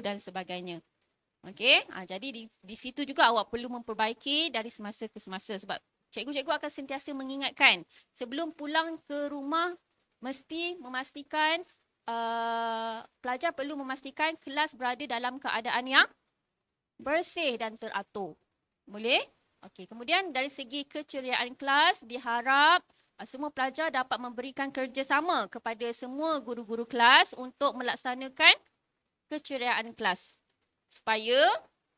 dan sebagainya. Okey, ha, jadi di, di situ juga awak perlu memperbaiki dari semasa ke semasa sebab cikgu-cikgu akan sentiasa mengingatkan sebelum pulang ke rumah mesti memastikan uh, pelajar perlu memastikan kelas berada dalam keadaan yang bersih dan teratur. Boleh? Okey, kemudian dari segi keceriaan kelas diharap eh, semua pelajar dapat memberikan kerjasama kepada semua guru-guru kelas untuk melaksanakan keceriaan kelas supaya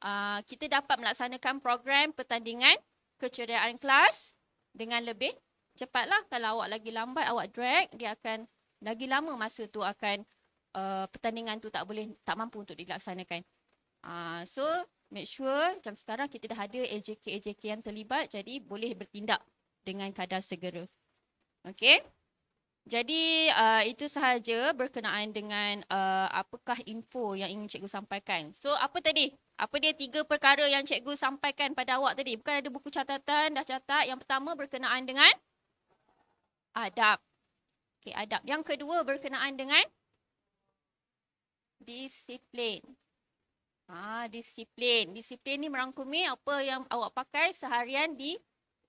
uh, kita dapat melaksanakan program pertandingan keceriaan kelas dengan lebih cepatlah kalau awak lagi lambat awak drag dia akan lagi lama masa tu akan uh, pertandingan tu tak boleh tak mampu untuk dilaksanakan uh, so make sure macam sekarang kita dah ada AJK AJK yang terlibat jadi boleh bertindak dengan kadar segera Okay. Jadi uh, itu sahaja berkenaan dengan uh, apakah info yang ingin cikgu sampaikan. So apa tadi? Apa dia tiga perkara yang cikgu sampaikan pada awak tadi? Bukan ada buku catatan dah catat. Yang pertama berkenaan dengan adab. Okey, adab. Yang kedua berkenaan dengan disiplin. Ah, disiplin. Disiplin ni merangkumi apa yang awak pakai seharian di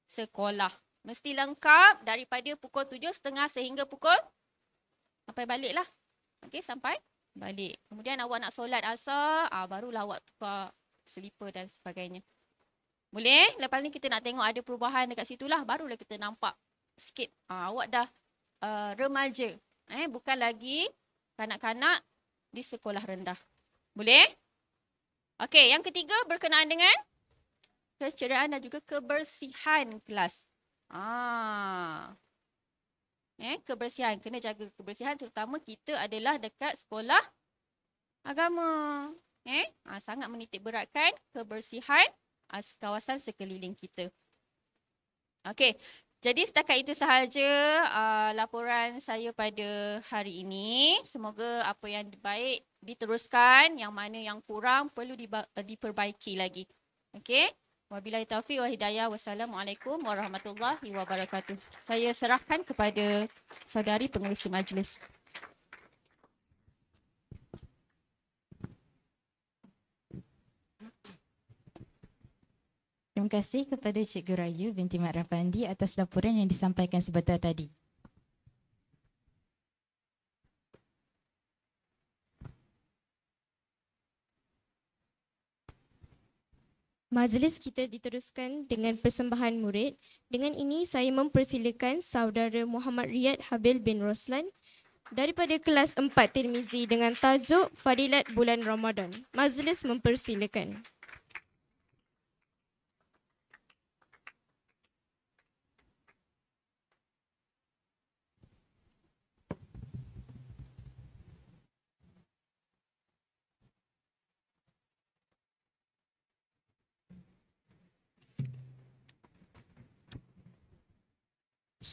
sekolah. Mesti lengkap daripada pukul tujuh setengah sehingga pukul sampai baliklah. okay sampai balik. Kemudian awak nak solat asa, ah, barulah awak tukar selipar dan sebagainya. Boleh? Lepas ni kita nak tengok ada perubahan dekat situ lah. Barulah kita nampak sikit. Ah, awak dah uh, remaja. Eh, bukan lagi kanak-kanak di sekolah rendah. Boleh? Okey, yang ketiga berkenaan dengan keceriaan dan juga kebersihan kelas. Ah. Eh, kebersihan kena jaga kebersihan terutama kita adalah dekat sekolah agama. Eh, ah, sangat menitik beratkan kebersihan ah, kawasan sekeliling kita. Okey. Jadi setakat itu sahaja uh, laporan saya pada hari ini. Semoga apa yang baik diteruskan, yang mana yang kurang perlu diba- diperbaiki lagi. Okey? Wabillahi taufiq wa hidayah. Wassalamualaikum warahmatullahi wabarakatuh. Saya serahkan kepada saudari pengurusi majlis. Terima kasih kepada Cikgu Rayu binti Mat Rapandi atas laporan yang disampaikan sebentar tadi. Majlis kita diteruskan dengan persembahan murid. Dengan ini saya mempersilakan saudara Muhammad Riyad Habil bin Roslan daripada kelas 4 Tirmizi dengan tajuk Fadilat Bulan Ramadan. Majlis mempersilakan. Majlis mempersilakan.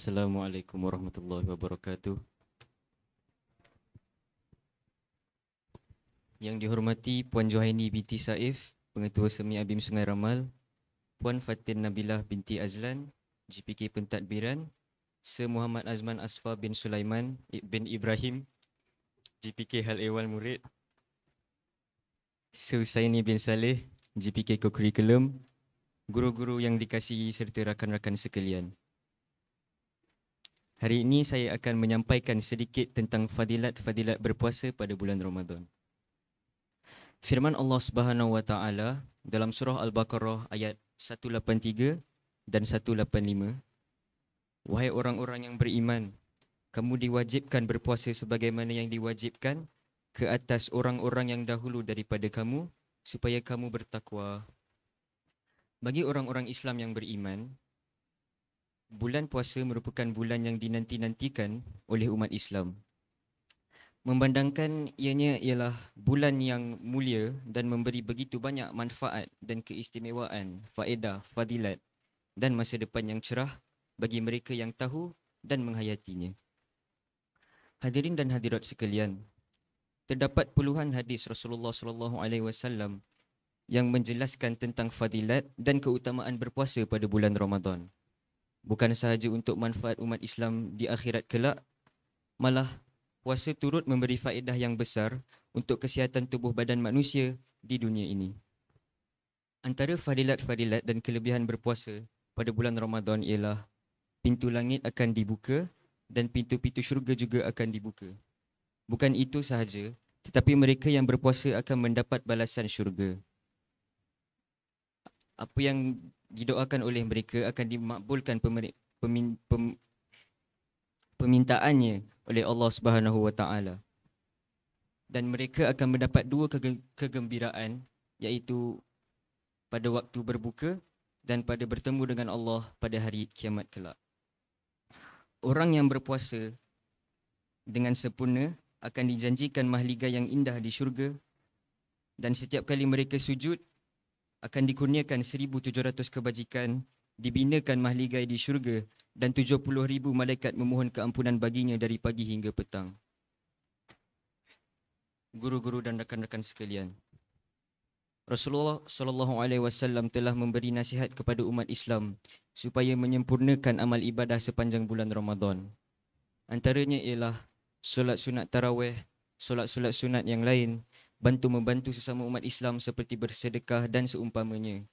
Assalamualaikum warahmatullahi wabarakatuh. Yang dihormati Puan Johaini binti Saif, Pengetua Semi Abim Sungai Ramal, Puan Fatin Nabilah binti Azlan, GPK Pentadbiran, Sir Muhammad Azman Asfa bin Sulaiman ibn Ibrahim, JPK Hal Ewal Murid, Sir Usaini bin Saleh, JPK Kokurikulum, guru-guru yang dikasihi serta rakan-rakan sekalian. Hari ini saya akan menyampaikan sedikit tentang fadilat-fadilat berpuasa pada bulan Ramadan. Firman Allah Subhanahu wa taala dalam surah Al-Baqarah ayat 183 dan 185. Wahai orang-orang yang beriman, kamu diwajibkan berpuasa sebagaimana yang diwajibkan ke atas orang-orang yang dahulu daripada kamu supaya kamu bertakwa. Bagi orang-orang Islam yang beriman, bulan puasa merupakan bulan yang dinanti-nantikan oleh umat Islam. memandangkan ianya ialah bulan yang mulia dan memberi begitu banyak manfaat dan keistimewaan, faedah, fadilat dan masa depan yang cerah bagi mereka yang tahu dan menghayatinya. Hadirin dan hadirat sekalian, terdapat puluhan hadis Rasulullah sallallahu alaihi wasallam yang menjelaskan tentang fadilat dan keutamaan berpuasa pada bulan Ramadan bukan sahaja untuk manfaat umat Islam di akhirat kelak malah puasa turut memberi faedah yang besar untuk kesihatan tubuh badan manusia di dunia ini antara fadilat-fadilat dan kelebihan berpuasa pada bulan Ramadan ialah pintu langit akan dibuka dan pintu-pintu syurga juga akan dibuka bukan itu sahaja tetapi mereka yang berpuasa akan mendapat balasan syurga apa yang didoakan oleh mereka akan dimakbulkan pemerik, pemin, pem, permintaannya oleh Allah Subhanahu wa taala. Dan mereka akan mendapat dua kege, kegembiraan iaitu pada waktu berbuka dan pada bertemu dengan Allah pada hari kiamat kelak. Orang yang berpuasa dengan sempurna akan dijanjikan mahligai yang indah di syurga dan setiap kali mereka sujud akan dikurniakan 1,700 kebajikan, dibinakan mahligai di syurga dan 70 ribu malaikat memohon keampunan baginya dari pagi hingga petang. Guru-guru dan rakan-rakan sekalian, Rasulullah sallallahu alaihi wasallam telah memberi nasihat kepada umat Islam supaya menyempurnakan amal ibadah sepanjang bulan Ramadan. Antaranya ialah solat sunat tarawih, solat-solat sunat yang lain, bantu-membantu sesama umat Islam seperti bersedekah dan seumpamanya.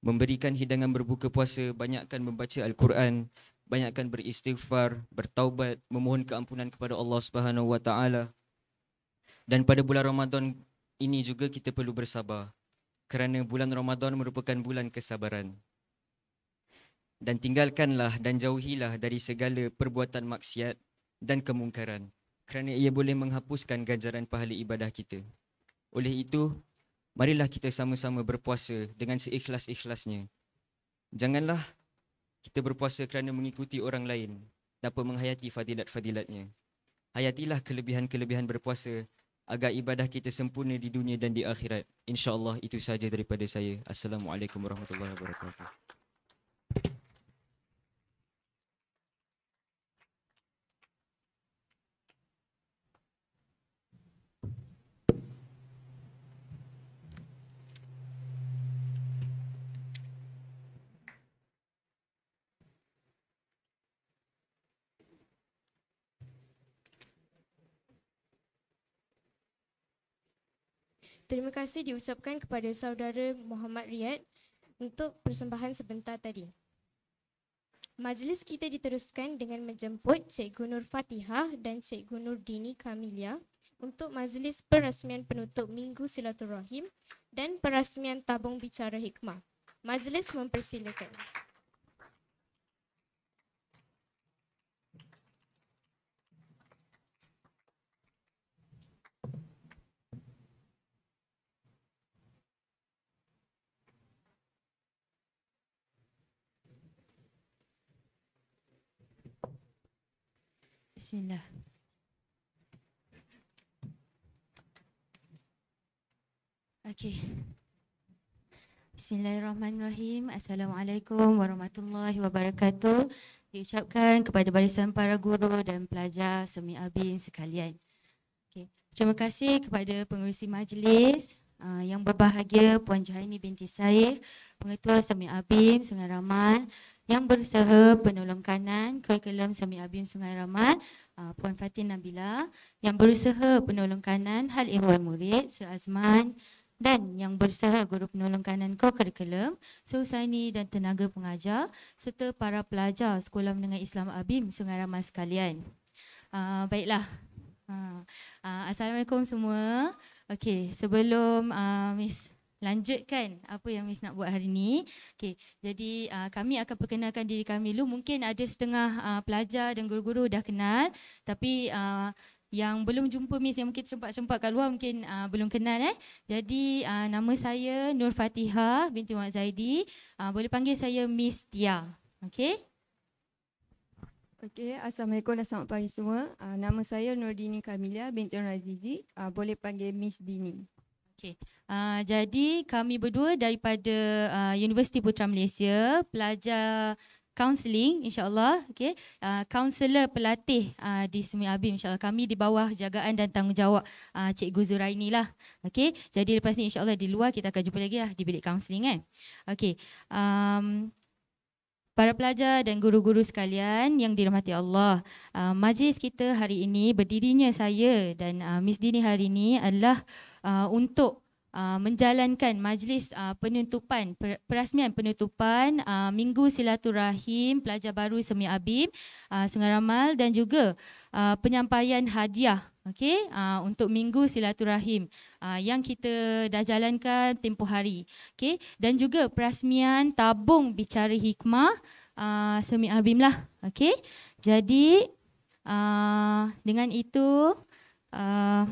Memberikan hidangan berbuka puasa, banyakkan membaca Al-Quran, banyakkan beristighfar, bertaubat, memohon keampunan kepada Allah Subhanahu wa taala. Dan pada bulan Ramadan ini juga kita perlu bersabar kerana bulan Ramadan merupakan bulan kesabaran. Dan tinggalkanlah dan jauhilah dari segala perbuatan maksiat dan kemungkaran kerana ia boleh menghapuskan ganjaran pahala ibadah kita. Oleh itu, marilah kita sama-sama berpuasa dengan seikhlas-ikhlasnya. Janganlah kita berpuasa kerana mengikuti orang lain tanpa menghayati fadilat-fadilatnya. Hayatilah kelebihan-kelebihan berpuasa agar ibadah kita sempurna di dunia dan di akhirat. InsyaAllah itu sahaja daripada saya. Assalamualaikum warahmatullahi wabarakatuh. Terima kasih diucapkan kepada saudara Muhammad Riyad untuk persembahan sebentar tadi. Majlis kita diteruskan dengan menjemput Cikgu Nur Fatihah dan Cikgu Nur Dini Kamilia untuk majlis perasmian penutup Minggu Silaturahim dan perasmian tabung bicara hikmah. Majlis mempersilakan. Majlis mempersilakan. Bismillah. Okay. Bismillahirrahmanirrahim. Assalamualaikum warahmatullahi wabarakatuh. Diucapkan kepada barisan para guru dan pelajar semi abim sekalian. Okay. Terima kasih kepada pengurusi majlis uh, yang berbahagia Puan Johaini binti Saif, Pengetua Semi Abim, Sungai Rahman, yang Berusaha Penolong Kanan Kurikulum Sami Abim Sungai Rahmat uh, ah, Puan Fatin Nabila Yang Berusaha Penolong Kanan Hal Ehwal Murid Sir Azman dan yang berusaha guru penolong kanan kau kurikulum, seusaini dan tenaga pengajar serta para pelajar Sekolah Menengah Islam Abim Sungai Ramah sekalian. Uh, baiklah, Uh, Assalamualaikum semua. Okey, sebelum uh, Miss lanjutkan apa yang Miss nak buat hari ni. Okay, jadi uh, kami akan perkenalkan diri kami dulu. Mungkin ada setengah uh, pelajar dan guru-guru dah kenal. Tapi uh, yang belum jumpa Miss yang mungkin sempat-sempat kat luar mungkin uh, belum kenal. Eh. Jadi uh, nama saya Nur Fatiha binti Mak Zaidi. Uh, boleh panggil saya Miss Tia. Okay. Okey, Assalamualaikum dan selamat pagi semua. Uh, nama saya Nur Dini Kamilia binti Razidi. Uh, boleh panggil Miss Dini. Okay. Uh, ah, jadi kami berdua daripada uh, Universiti Putra Malaysia, pelajar counseling insyaallah okay, uh, ah, counselor pelatih uh, di Semi Abim insyaallah kami di bawah jagaan dan tanggungjawab uh, cikgu Zuraini lah okay. jadi lepas ni insyaallah di luar kita akan jumpa lagi lah di bilik counseling eh kan. okey um, Para pelajar dan guru-guru sekalian yang dirahmati Allah, uh, majlis kita hari ini berdirinya saya dan uh, Miss Dini hari ini adalah uh, untuk menjalankan majlis penutupan perasmian penutupan Minggu Silaturahim Pelajar Baru Semi Abim uh, Sungai Ramal dan juga penyampaian hadiah okey uh, untuk minggu silaturahim uh, yang kita dah jalankan tempoh hari okey dan juga perasmian tabung bicara hikmah uh, ah, semi abim lah okey jadi uh, dengan itu uh,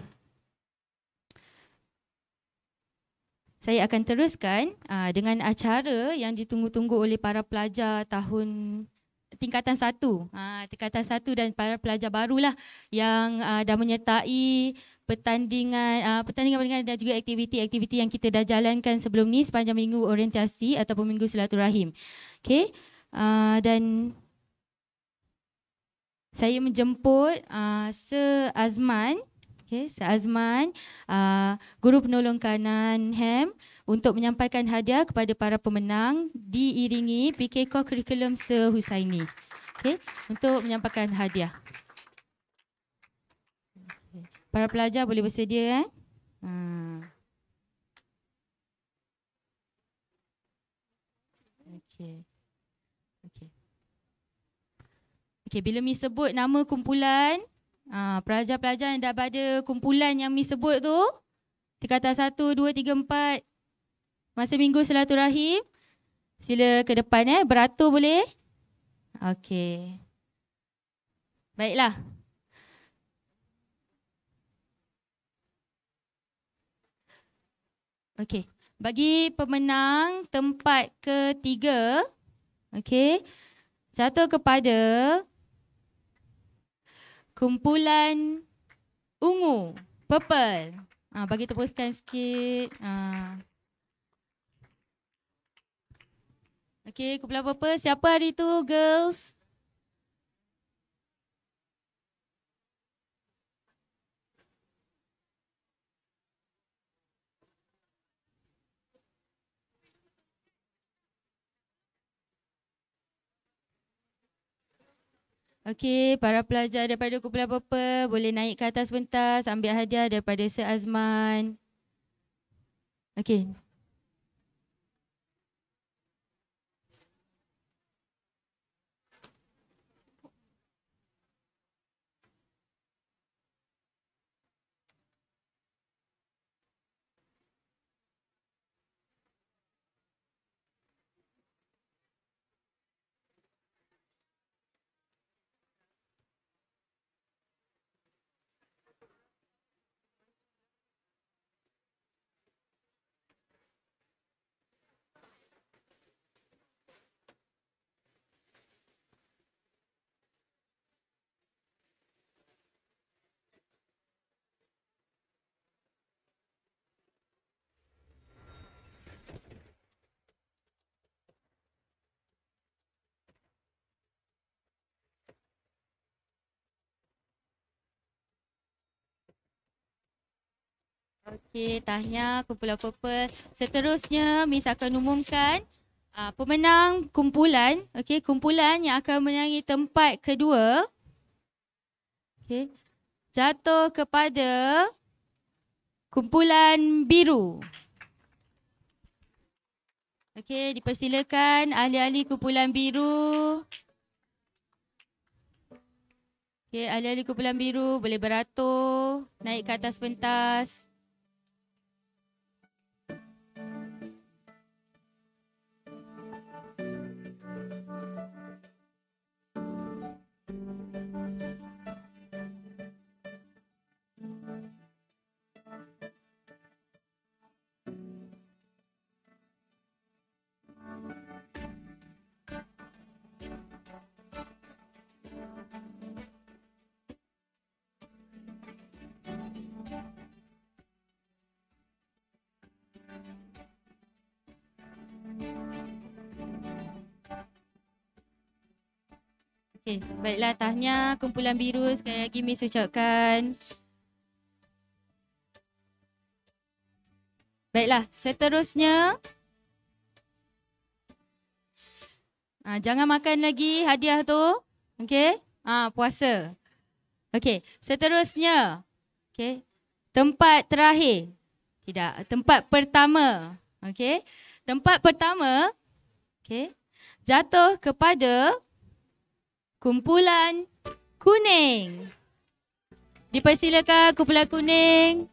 saya akan teruskan uh, dengan acara yang ditunggu-tunggu oleh para pelajar tahun tingkatan satu, ha, tingkatan satu dan para pelajar barulah yang ha, dah menyertai pertandingan ha, pertandingan pertandingan dan juga aktiviti-aktiviti yang kita dah jalankan sebelum ni sepanjang minggu orientasi ataupun minggu silaturahim. Okey. dan saya menjemput Se Azman, okey, Se Azman, guru penolong kanan HEM untuk menyampaikan hadiah kepada para pemenang diiringi PK Curriculum Sehusaini. Okay, untuk menyampaikan hadiah. Para pelajar boleh bersedia kan? Ha. okay. Okay, Okey, bila mi sebut nama kumpulan, ha, pelajar-pelajar yang dah pada kumpulan yang mi sebut tu, tingkatan satu, dua, tiga, empat. Masa Minggu Selatu Rahim. Sila ke depan eh. Beratur boleh? Okey. Baiklah. Okey. Bagi pemenang tempat ketiga. Okey. Jatuh kepada kumpulan ungu. Purple. Ha, bagi tepuskan sikit. Haa. Ah. Okay, kumpulan apa-apa? Siapa hari tu, girls? Okey, para pelajar daripada kumpulan apa-apa boleh naik ke atas sebentar ambil hadiah daripada Sir Azman. Okey, Okey, tahniah kumpulan purple. Seterusnya, Miss akan umumkan uh, pemenang kumpulan. Okey, kumpulan yang akan menangi tempat kedua. Okey, jatuh kepada kumpulan biru. Okey, dipersilakan ahli-ahli kumpulan biru. Okey, ahli-ahli kumpulan biru boleh beratur, naik ke atas pentas. Baiklah tahniah kumpulan biru sekali lagi Miss ucapkan. Baiklah seterusnya. Ha, jangan makan lagi hadiah tu. Okey. Ha, puasa. Okey. Seterusnya. Okey. Tempat terakhir. Tidak. Tempat pertama. Okey. Tempat pertama. Okey. Jatuh kepada Kumpulan Kuning. Dipersilakan Kumpulan Kuning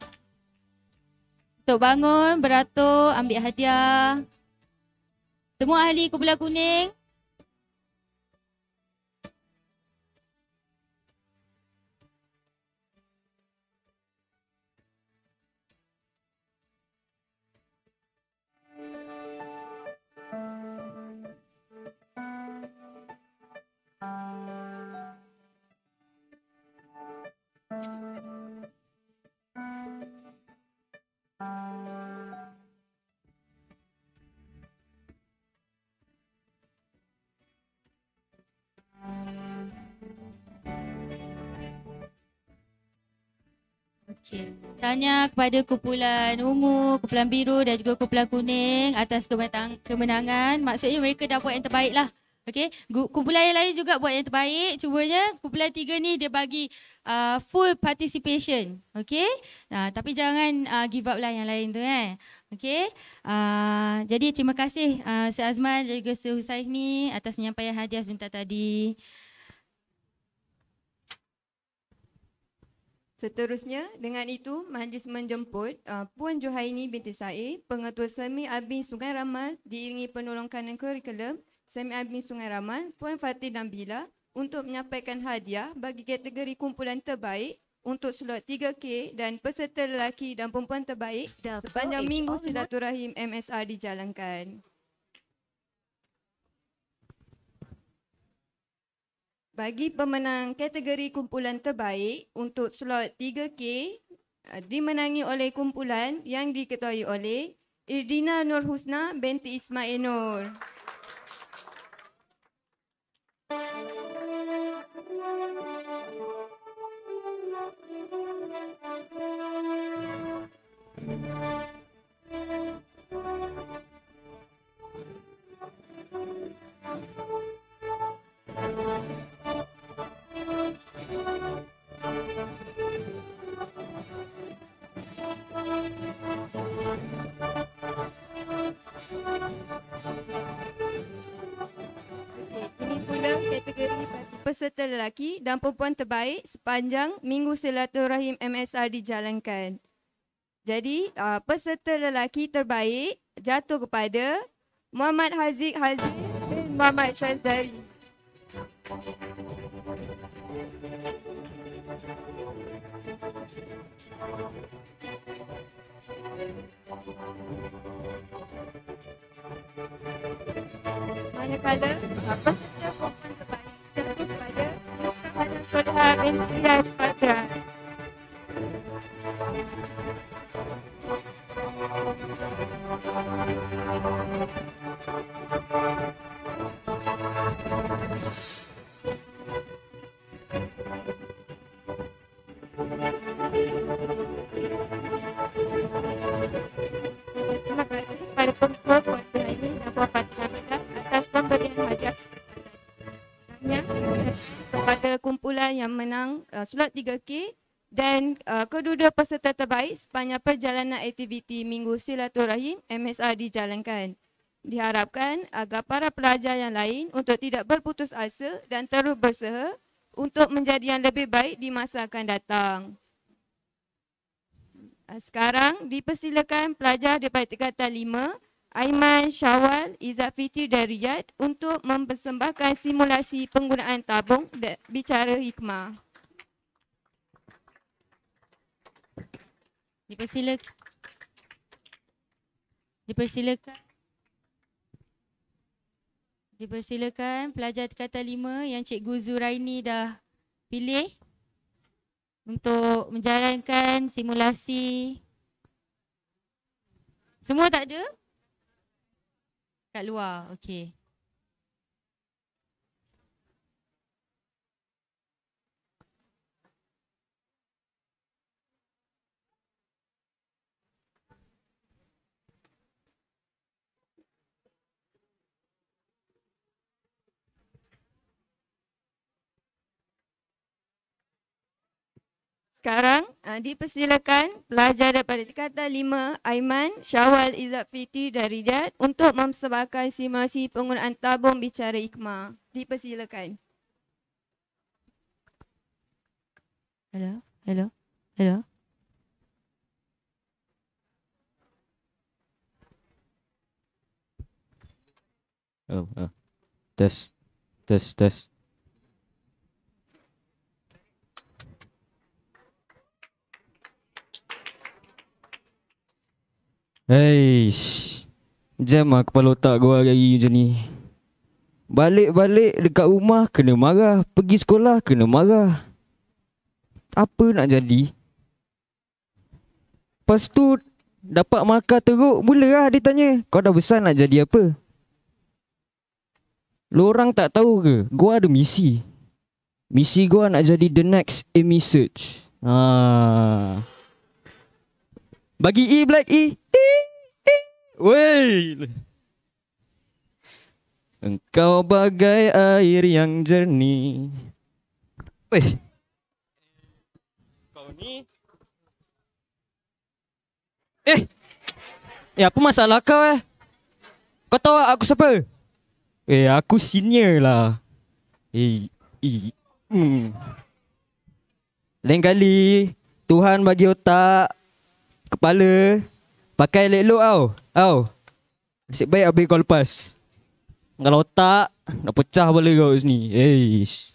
untuk bangun, beratur, ambil hadiah. Semua ahli Kumpulan Kuning kecil. Tanya kepada kumpulan ungu, kumpulan biru dan juga kumpulan kuning atas kemenangan. Maksudnya mereka dah buat yang terbaik lah. Okay. Kumpulan yang lain juga buat yang terbaik. Cuma je kumpulan tiga ni dia bagi uh, full participation. Okay. Nah, tapi jangan uh, give up lah yang lain tu kan. Eh. Okay. Uh, jadi terima kasih uh, Sir Azman dan juga Sir ni atas penyampaian hadiah sebentar tadi. Seterusnya, dengan itu, majlis menjemput uh, Puan Johaini binti Sa'i, Pengetua Semi Abin Sungai Ramal diiringi penolong kanan kurikulum Semi Abin Sungai Ramal, Puan Fatih Bila untuk menyampaikan hadiah bagi kategori kumpulan terbaik untuk slot 3K dan peserta lelaki dan perempuan terbaik sepanjang minggu silaturahim MSR dijalankan. bagi pemenang kategori kumpulan terbaik untuk slot 3K eh, dimenangi oleh kumpulan yang diketuai oleh Irdina Nur Husna binti Ismail Nur. Thank you. peserta lelaki dan perempuan terbaik sepanjang Minggu Silaturahim MSR dijalankan. Jadi, uh, peserta lelaki terbaik jatuh kepada Muhammad Haziq Haziq bin Muhammad Shazari. Manakala apa yang mohon terbaik tentu kepada kepada saudara Thank you. kontrol wajah ini dapat dikatakan atas pemberian majas kepada kumpulan yang menang uh, 3K dan uh, kedua-dua peserta terbaik sepanjang perjalanan aktiviti Minggu Silaturahim MSR dijalankan. Diharapkan agar para pelajar yang lain untuk tidak berputus asa dan terus berseha untuk menjadi yang lebih baik di masa akan datang. Uh, sekarang dipersilakan pelajar daripada tingkatan Aiman Syawal, Izzat Fitri dan Riyad untuk mempersembahkan simulasi penggunaan tabung bicara hikmah. Dipersilakan. Dipersilakan. Dipersilakan pelajar kata lima yang Cikgu Zuraini dah pilih untuk menjalankan simulasi. Semua tak ada? Kat luar, okay. Sekarang uh, dipersilakan pelajar daripada tingkatan 5 Aiman Syawal Izzat Fiti dari Riyadh untuk mempersembahkan simulasi penggunaan tabung bicara ikma. Dipersilakan. Hello, hello, hello. Oh, uh. test, test, test. Eish. Jam lah kepala otak gua hari, hari macam ni. Balik-balik dekat rumah kena marah. Pergi sekolah kena marah. Apa nak jadi? Lepas tu dapat markah teruk. Mula lah dia tanya. Kau dah besar nak jadi apa? Lu orang tak tahu ke? Gua ada misi. Misi gua nak jadi the next Amy Search. Ah. Bagi E Black E. E. E. Wey. Engkau bagai air yang jernih. Wey. Kau ni. Eh. Eh apa masalah kau eh? Kau tahu aku siapa? Eh aku senior lah. Eh. Eh. Hmm. Lain kali Tuhan bagi otak kepala pakai elok-elok tau. Au. Nasib baik habis kau lepas. Kalau tak nak pecah boleh kau sini. Eish.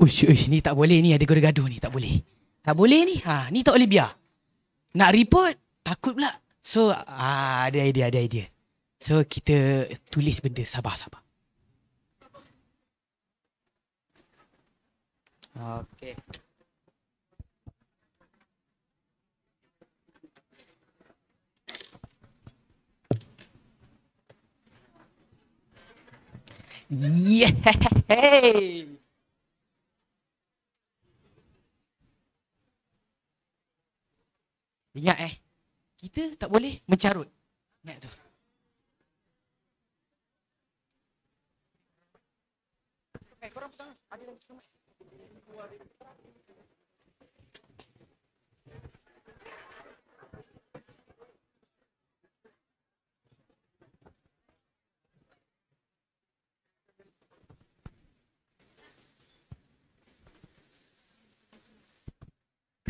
Ush, ush, ni tak boleh ni ada gaduh-gaduh ni tak boleh. Tak boleh ni. Ha, ni tak boleh biar. Nak report takut pula. So, ha, ada idea, ada idea. So, kita tulis benda sabar-sabar. Okay. Yeah! Ingat eh, kita tak boleh mencarut. Ingat tu. Hey, korang pertama, ada yang semua.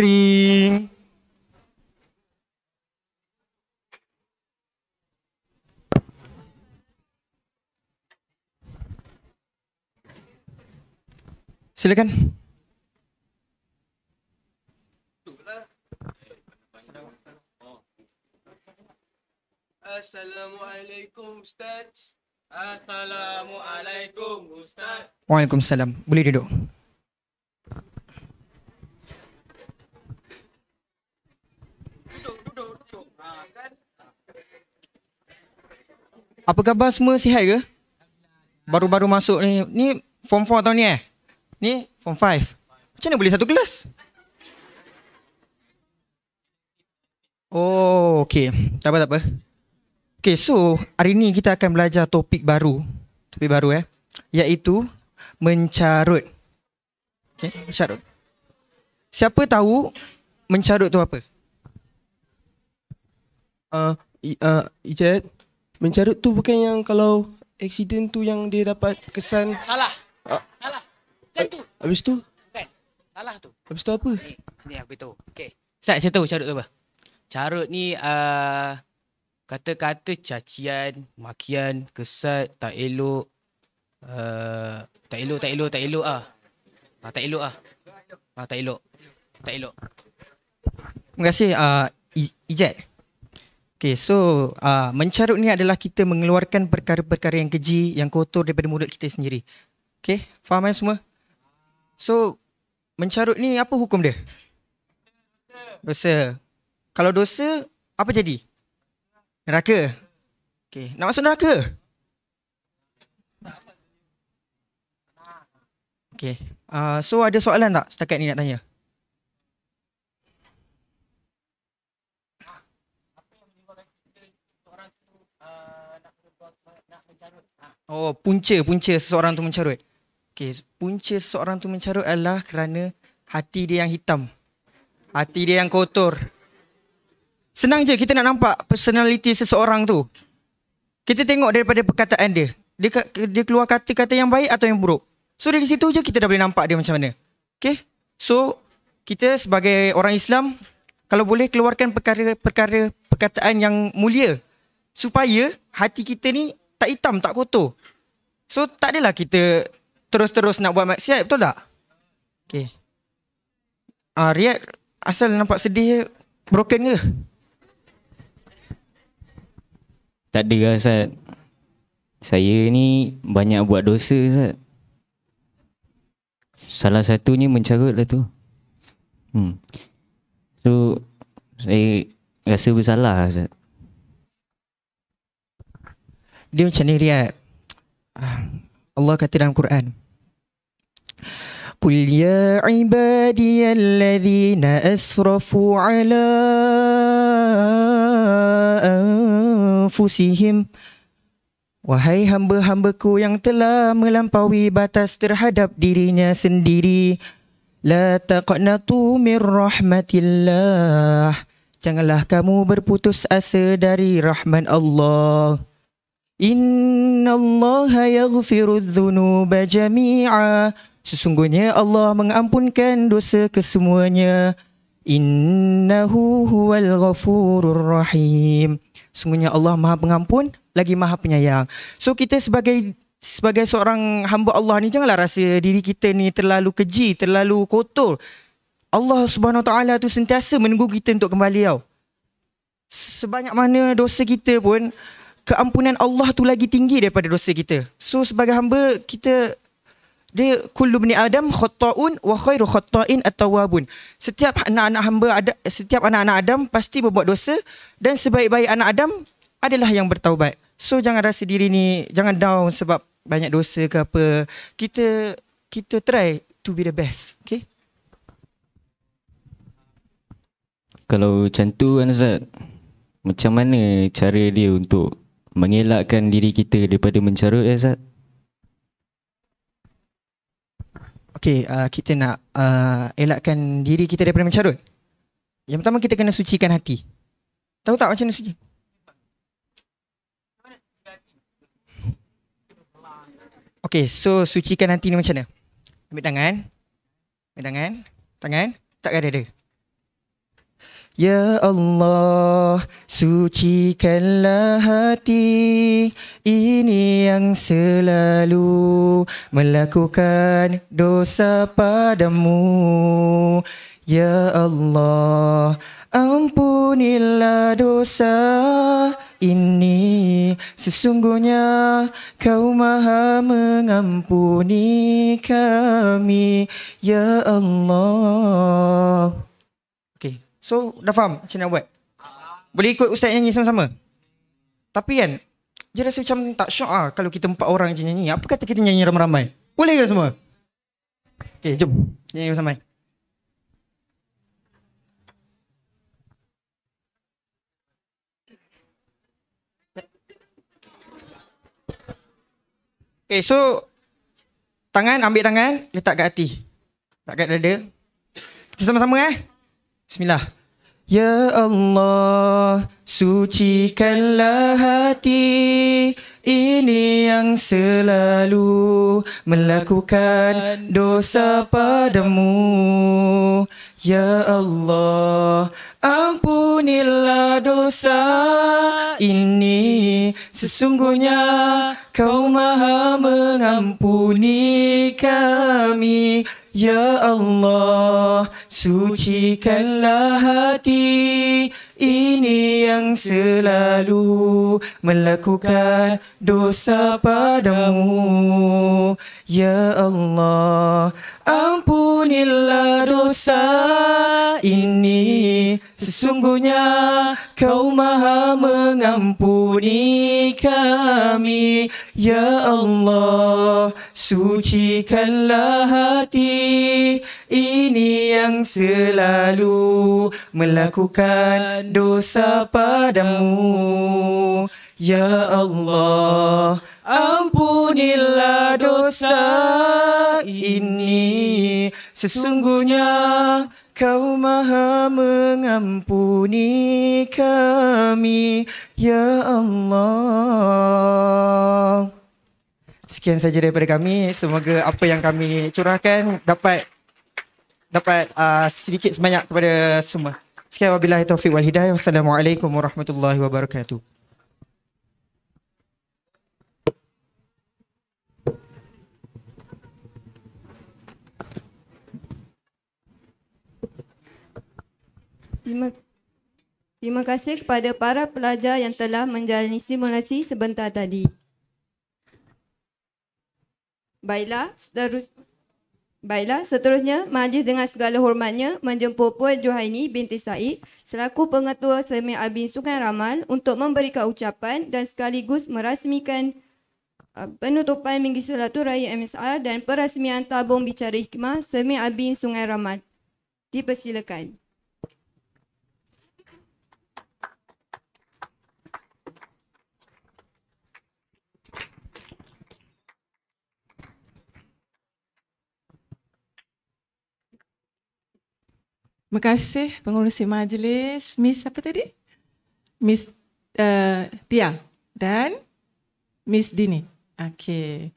Tring. Silakan. Assalamualaikum Ustaz. Assalamualaikum Ustaz. Waalaikumsalam. Boleh duduk. Apa khabar semua sihat ke? Baru-baru masuk ni. Ni form 4 tahun ni eh? Ni form 5. Macam mana boleh satu kelas? Oh, okay. Tak apa tak apa. Okey, so hari ni kita akan belajar topik baru. Topik baru eh. Iaitu mencarut. Okay, mencarut. Siapa tahu mencarut tu apa? Uh, uh, Ijet, Mencarut tu bukan yang kalau accident tu yang dia dapat kesan salah. Ah. Salah. Macam tu. Habis tu? Bukan. Salah tu. Habis tu apa? Sini, sini aku tahu. Okey. Sat, saya tahu carut tu apa. Carut ni uh, kata-kata cacian, makian, kesat, tak elok. Uh, tak elok, tak elok, tak elok ah. Ah, tak elok ah. Ah, tak elok. Tak elok. Terima kasih uh, Ijat. Okay, so uh, mencarut ni adalah kita mengeluarkan perkara-perkara yang keji, yang kotor daripada mulut kita sendiri. Okay, faham kan semua? So, mencarut ni apa hukum dia? Dosa. Kalau dosa, apa jadi? Neraka. Okay, nak masuk neraka? Okay, uh, ah, so ada soalan tak setakat ni nak tanya? Okay. Oh, punca, punca seseorang tu mencarut. Okay, punca seseorang tu mencarut adalah kerana hati dia yang hitam. Hati dia yang kotor. Senang je kita nak nampak personality seseorang tu. Kita tengok daripada perkataan dia. Dia, dia keluar kata-kata yang baik atau yang buruk. So, dari situ je kita dah boleh nampak dia macam mana. Okay? So, kita sebagai orang Islam, kalau boleh keluarkan perkara-perkara perkataan yang mulia supaya hati kita ni tak hitam, tak kotor. So tak adalah kita terus-terus nak buat maksiat betul tak? Okay. Uh, ah, Riyad asal nampak sedih broken ke? Tak ada lah Sat. Saya ni banyak buat dosa Sat. Salah satunya mencarut lah tu. Hmm. So saya rasa bersalah lah, Sat. Dia macam ni Riyad. Allah kata dalam Quran Qul ya ibadiyalladhina asrafu ala anfusihim Wahai hamba-hambaku yang telah melampaui batas terhadap dirinya sendiri La taqnatu min rahmatillah Janganlah kamu berputus asa dari rahman Allah Inna Allah yaghfiru dhunuba jami'a. Sesungguhnya Allah mengampunkan dosa kesemuanya. Innahu huwal ghafurur rahim. Sesungguhnya Allah maha pengampun, lagi maha penyayang. So kita sebagai sebagai seorang hamba Allah ni janganlah rasa diri kita ni terlalu keji, terlalu kotor. Allah Subhanahu taala tu sentiasa menunggu kita untuk kembali tau. Sebanyak mana dosa kita pun, keampunan Allah tu lagi tinggi daripada dosa kita. So sebagai hamba kita dia kullu bani adam khata'un wa khairu khata'in at-tawwabun. Setiap anak-anak hamba ada setiap anak-anak Adam pasti berbuat dosa dan sebaik-baik anak Adam adalah yang bertaubat. So jangan rasa diri ni jangan down sebab banyak dosa ke apa. Kita kita try to be the best, okay? Kalau macam tu Anzad, macam mana cara dia untuk mengelakkan diri kita daripada mencarut ya Ustaz? Okey, uh, kita nak uh, elakkan diri kita daripada mencarut. Yang pertama kita kena sucikan hati. Tahu tak macam mana suci? Okey, so sucikan hati ni macam mana? Ambil tangan. Ambil tangan. Tangan. Tak ada ada. Ya Allah, sucikanlah hati ini yang selalu melakukan dosa padamu. Ya Allah, ampunilah dosa ini Sesungguhnya kau maha mengampuni kami Ya Allah So dah faham macam nak buat Boleh ikut ustaz nyanyi sama-sama Tapi kan Dia rasa macam tak syok lah Kalau kita empat orang je nyanyi Apa kata kita nyanyi ramai-ramai Boleh ke semua Okay jom Nyanyi ramai. Okay so Tangan ambil tangan Letak kat hati Tak kat dada Sama-sama eh Bismillah. Ya Allah, sucikanlah hati ini yang selalu melakukan dosa padamu. Ya Allah, ampunilah dosa ini. Sesungguhnya kau maha mengampuni kami. Ya Allah, Sucikanlah hati ini yang selalu melakukan dosa padamu Ya Allah Ampunilah dosa ini Sesungguhnya kau maha mengampuni kami Ya Allah Sucikanlah hati ini yang selalu melakukan dosa padamu Ya Allah ampunilah dosa ini Sesungguhnya kau maha mengampuni kami Ya Allah Sekian saja daripada kami Semoga apa yang kami curahkan dapat Dapat uh, sedikit sebanyak kepada semua Sekian wabillahi taufiq wal hidayah Wassalamualaikum warahmatullahi wabarakatuh Terima, terima kasih kepada para pelajar yang telah menjalani simulasi sebentar tadi. Baiklah, seterus, baiklah seterusnya majlis dengan segala hormatnya menjemput Puan Johaini binti Said selaku pengetua Semir Abin Sungai Ramal untuk memberikan ucapan dan sekaligus merasmikan uh, penutupan Minggu Selatu Raya MSR dan perasmian tabung bicara hikmah Semir Abin Sungai Ramal. Dipersilakan. Terima kasih pengurusi majlis. Miss apa tadi? Miss uh, eh, Tia dan Miss Dini. Okey.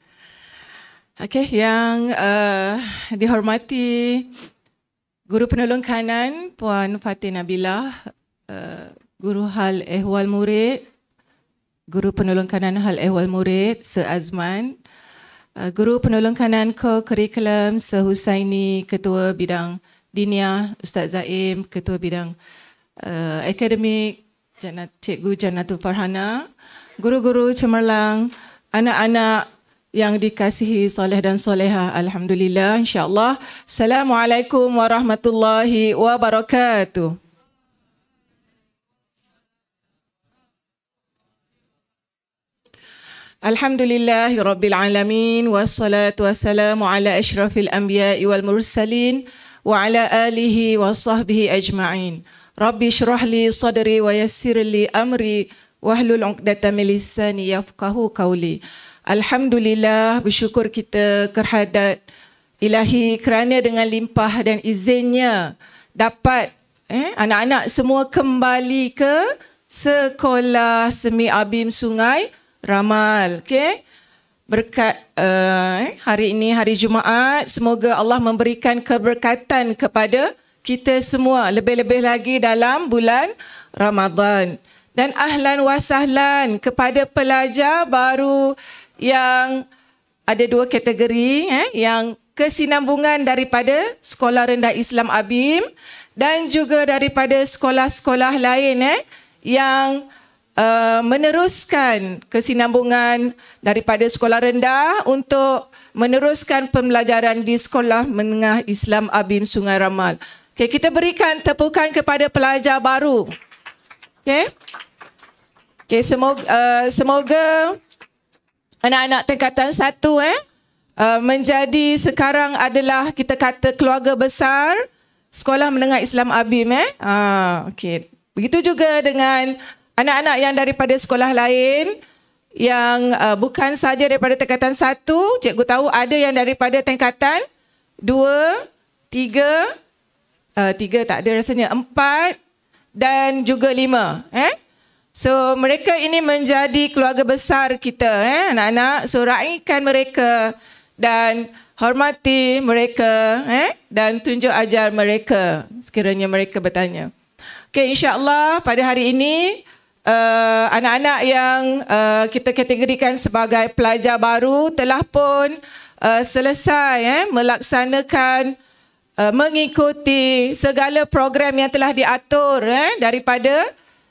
Okey, yang uh, dihormati Guru Penolong Kanan Puan Fatin Nabilah, uh, Guru Hal Ehwal Murid, Guru Penolong Kanan Hal Ehwal Murid, Sir Azman, uh, Guru Penolong Kanan Co-Curriculum, Sir Husaini, Ketua Bidang Dinia, Ustaz Zaim, Ketua Bidang uh, Akademik, Jana, Cikgu Janatul Farhana, guru-guru cemerlang, anak-anak yang dikasihi soleh dan soleha. Alhamdulillah, insyaAllah. Assalamualaikum warahmatullahi wabarakatuh. الحمد لله رب العالمين والصلاة والسلام على أشرف الأنبياء والمرسلين وعلى آله وصحبه أجمعين ربي اشرح لي صدري ويسر لي أمري واهلل عقدة من لساني يفقه قولي الحمد لله بشكر kita kerhadat ilahi kerana dengan limpah dan izinnya dapat eh, anak-anak semua kembali ke sekolah semi abim sungai Ramal. Okay? berkat uh, hari ini hari Jumaat semoga Allah memberikan keberkatan kepada kita semua lebih-lebih lagi dalam bulan Ramadhan dan ahlan wasahlan kepada pelajar baru yang ada dua kategori eh, yang kesinambungan daripada Sekolah Rendah Islam Abim dan juga daripada sekolah-sekolah lain eh, yang uh, meneruskan kesinambungan daripada sekolah rendah untuk meneruskan pembelajaran di Sekolah Menengah Islam Abim Sungai Ramal. Okay, kita berikan tepukan kepada pelajar baru. Okay. Okay, semoga, uh, semoga anak-anak tingkatan satu eh, uh, menjadi sekarang adalah kita kata keluarga besar Sekolah Menengah Islam Abim. Eh. Uh, ah, okay. Begitu juga dengan anak-anak yang daripada sekolah lain yang uh, bukan saja daripada tingkatan satu, cikgu tahu ada yang daripada tingkatan dua, tiga, 3 uh, tak ada rasanya, empat dan juga lima. Eh? So mereka ini menjadi keluarga besar kita, eh, anak-anak. So raikan mereka dan hormati mereka eh, dan tunjuk ajar mereka sekiranya mereka bertanya. Okay, insyaAllah pada hari ini... Eh, anak-anak uh, yang uh, kita kategorikan sebagai pelajar baru telah pun uh, selesai eh, melaksanakan uh, mengikuti segala program yang telah diatur eh, daripada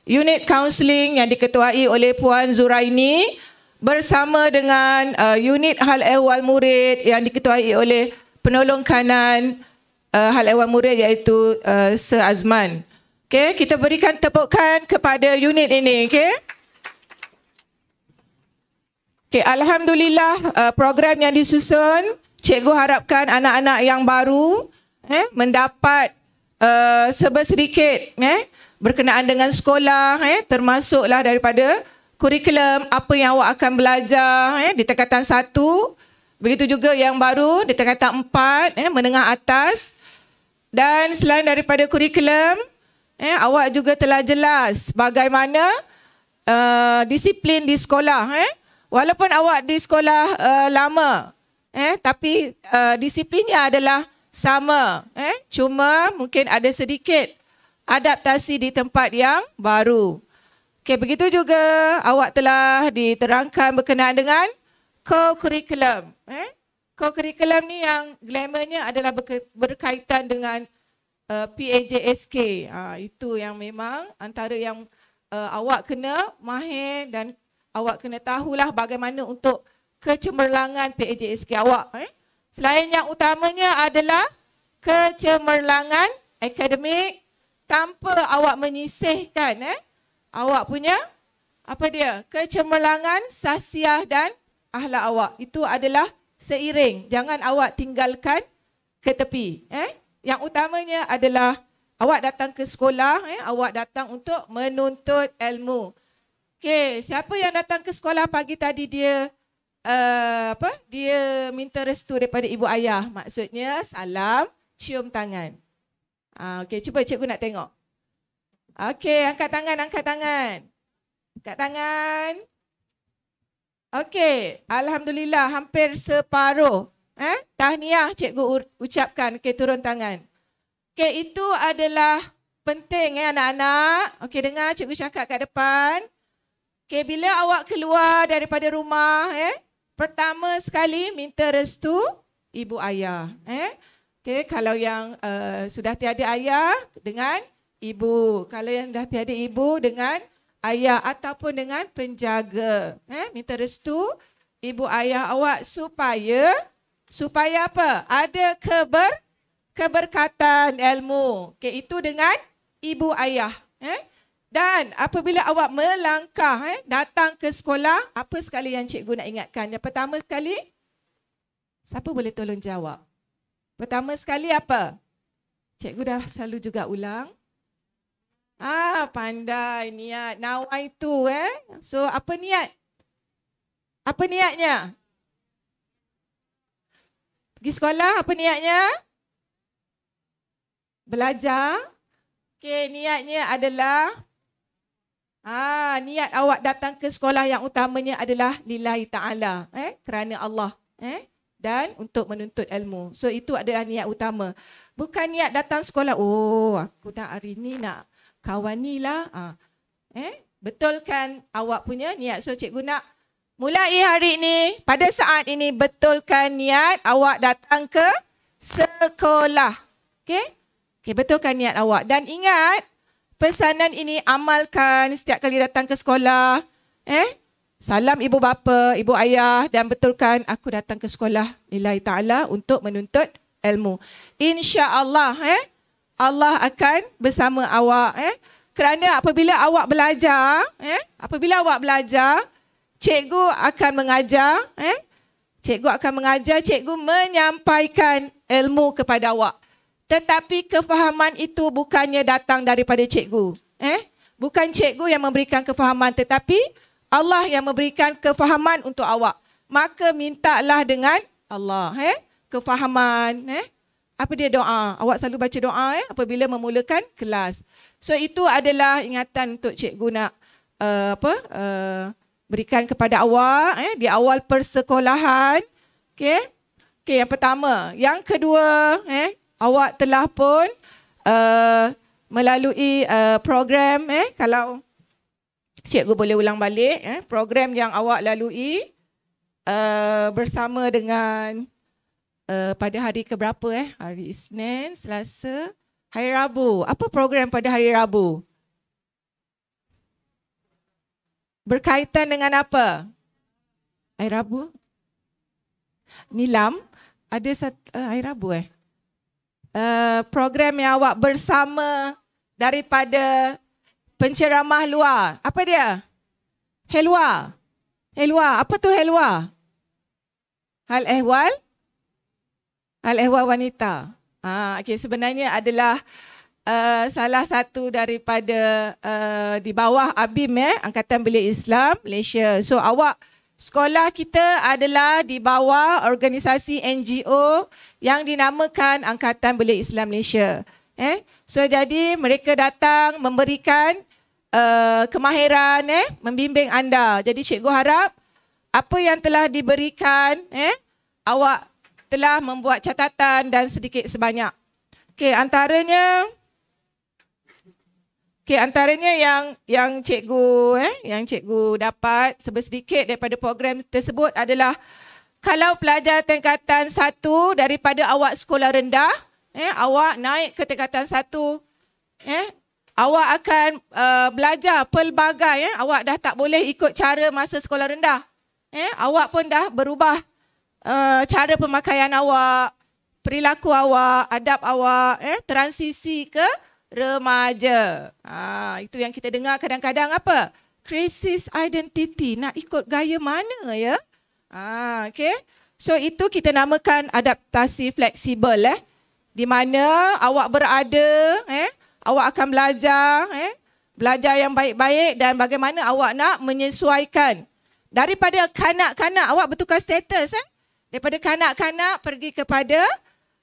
unit counselling yang diketuai oleh Puan Zuraini bersama dengan uh, unit hal ehwal murid yang diketuai oleh penolong kanan uh, hal ehwal murid iaitu uh, Sir Azman. Okay, kita berikan tepukan kepada unit ini, Okay. Okay, alhamdulillah uh, program yang disusun, cikgu harapkan anak-anak yang baru eh mendapat uh, sebesar sedikit eh berkenaan dengan sekolah eh termasuklah daripada kurikulum apa yang awak akan belajar eh di tingkatan satu. begitu juga yang baru di tingkatan empat, eh menengah atas dan selain daripada kurikulum Eh, awak juga telah jelas bagaimana uh, disiplin di sekolah. Eh, walaupun awak di sekolah uh, lama, eh, tapi uh, disiplinnya adalah sama. Eh, cuma mungkin ada sedikit adaptasi di tempat yang baru. Okay, begitu juga awak telah diterangkan berkenaan dengan co-curriculum. Eh, co-curriculum ni yang glamournya adalah berkaitan dengan uh, PAJSK. Uh, itu yang memang antara yang uh, awak kena mahir dan awak kena tahulah bagaimana untuk kecemerlangan PAJSK awak. Eh? Selain yang utamanya adalah kecemerlangan akademik tanpa awak menyisihkan eh? awak punya apa dia kecemerlangan sasiah dan ahlak awak. Itu adalah seiring. Jangan awak tinggalkan ke tepi. Eh? Yang utamanya adalah awak datang ke sekolah, eh, awak datang untuk menuntut ilmu. Okey, siapa yang datang ke sekolah pagi tadi dia uh, apa? Dia minta restu daripada ibu ayah. Maksudnya salam, cium tangan. Ah, okey, cuba cikgu nak tengok. Okey, angkat tangan, angkat tangan. Angkat tangan. Okey, alhamdulillah hampir separuh. Eh? Tahniah cikgu ucapkan. Okey, turun tangan. Okey, itu adalah penting eh anak-anak. Okey, dengar cikgu cakap kat depan. Okey, bila awak keluar daripada rumah, eh, pertama sekali minta restu ibu ayah. Eh? Okey, kalau yang uh, sudah tiada ayah, dengan ibu. Kalau yang dah tiada ibu, dengan ayah ataupun dengan penjaga. Eh? Minta restu ibu ayah awak supaya supaya apa? Ada keber keberkatan ilmu. Okey, itu dengan ibu ayah, eh? Dan apabila awak melangkah eh, datang ke sekolah, apa sekali yang cikgu nak ingatkan? Yang pertama sekali, siapa boleh tolong jawab? Pertama sekali apa? Cikgu dah selalu juga ulang. Ah, pandai niat. Nawa itu. Eh. So, apa niat? Apa niatnya? Pergi sekolah apa niatnya? Belajar. Okey, niatnya adalah ah niat awak datang ke sekolah yang utamanya adalah lillahi taala, eh kerana Allah, eh dan untuk menuntut ilmu. So itu adalah niat utama. Bukan niat datang sekolah, oh aku nak hari ni nak kawanilah. Ah. Ha, eh, betulkan awak punya niat. So cikgu nak Mulai hari ini, pada saat ini betulkan niat awak datang ke sekolah. Okey? Okey, betulkan niat awak dan ingat pesanan ini amalkan setiap kali datang ke sekolah. Eh? Salam ibu bapa, ibu ayah dan betulkan aku datang ke sekolah nilai ta'ala untuk menuntut ilmu. Insya Allah, eh? Allah akan bersama awak. Eh? Kerana apabila awak belajar, eh? apabila awak belajar, cikgu akan mengajar, eh? cikgu akan mengajar, cikgu menyampaikan ilmu kepada awak. Tetapi kefahaman itu bukannya datang daripada cikgu. Eh? Bukan cikgu yang memberikan kefahaman tetapi Allah yang memberikan kefahaman untuk awak. Maka mintalah dengan Allah. Eh? Kefahaman. Eh? Apa dia doa? Awak selalu baca doa eh? apabila memulakan kelas. So itu adalah ingatan untuk cikgu nak uh, apa? Uh, berikan kepada awak eh, di awal persekolahan. okay? Okay, yang pertama. Yang kedua, eh, awak telah pun uh, melalui uh, program. Eh, kalau cikgu boleh ulang balik. Eh, program yang awak lalui uh, bersama dengan uh, pada hari keberapa? Eh? Hari Isnin, Selasa, Hari Rabu. Apa program pada hari Rabu? Hari Rabu. berkaitan dengan apa? Air Rabu? Nilam? Ada satu, uh, eh, air Rabu eh? Uh, program yang awak bersama daripada penceramah luar. Apa dia? Helwa. Helwa. Apa tu Helwa? Hal Ehwal? Hal Ehwal Wanita. Ah, okay, sebenarnya adalah Eh, salah satu daripada uh, di bawah ABIM eh angkatan belia Islam Malaysia. So awak sekolah kita adalah di bawah organisasi NGO yang dinamakan Angkatan Belia Islam Malaysia. Eh. So jadi mereka datang memberikan uh, kemahiran eh membimbing anda. Jadi cikgu harap apa yang telah diberikan eh awak telah membuat catatan dan sedikit sebanyak. Okey, antaranya Okey, antaranya yang yang cikgu eh, yang cikgu dapat sebesar sedikit daripada program tersebut adalah kalau pelajar tingkatan 1 daripada awak sekolah rendah, eh, awak naik ke tingkatan 1, eh, awak akan uh, belajar pelbagai, eh, awak dah tak boleh ikut cara masa sekolah rendah. Eh, awak pun dah berubah uh, cara pemakaian awak, perilaku awak, adab awak, eh, transisi ke remaja. Ha, itu yang kita dengar kadang-kadang apa? Crisis identity. Nak ikut gaya mana ya? Ha, okay. So itu kita namakan adaptasi fleksibel. Eh? Di mana awak berada, eh? awak akan belajar, eh? belajar yang baik-baik dan bagaimana awak nak menyesuaikan. Daripada kanak-kanak, awak bertukar status. Eh? Daripada kanak-kanak pergi kepada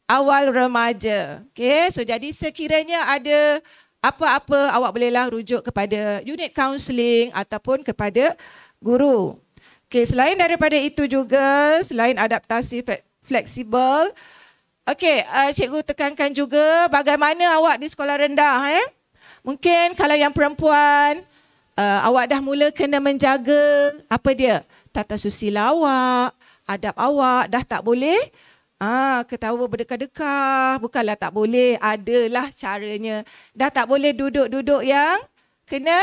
awal remaja. Okay, so jadi sekiranya ada apa-apa awak bolehlah rujuk kepada unit counselling ataupun kepada guru. Okay, selain daripada itu juga, selain adaptasi fleksibel, okay, uh, cikgu tekankan juga bagaimana awak di sekolah rendah. Eh? Mungkin kalau yang perempuan, uh, awak dah mula kena menjaga apa dia? Tata susila awak, adab awak, dah tak boleh Ah, ketawa berdekah-dekah. Bukanlah tak boleh. Adalah caranya. Dah tak boleh duduk-duduk yang kena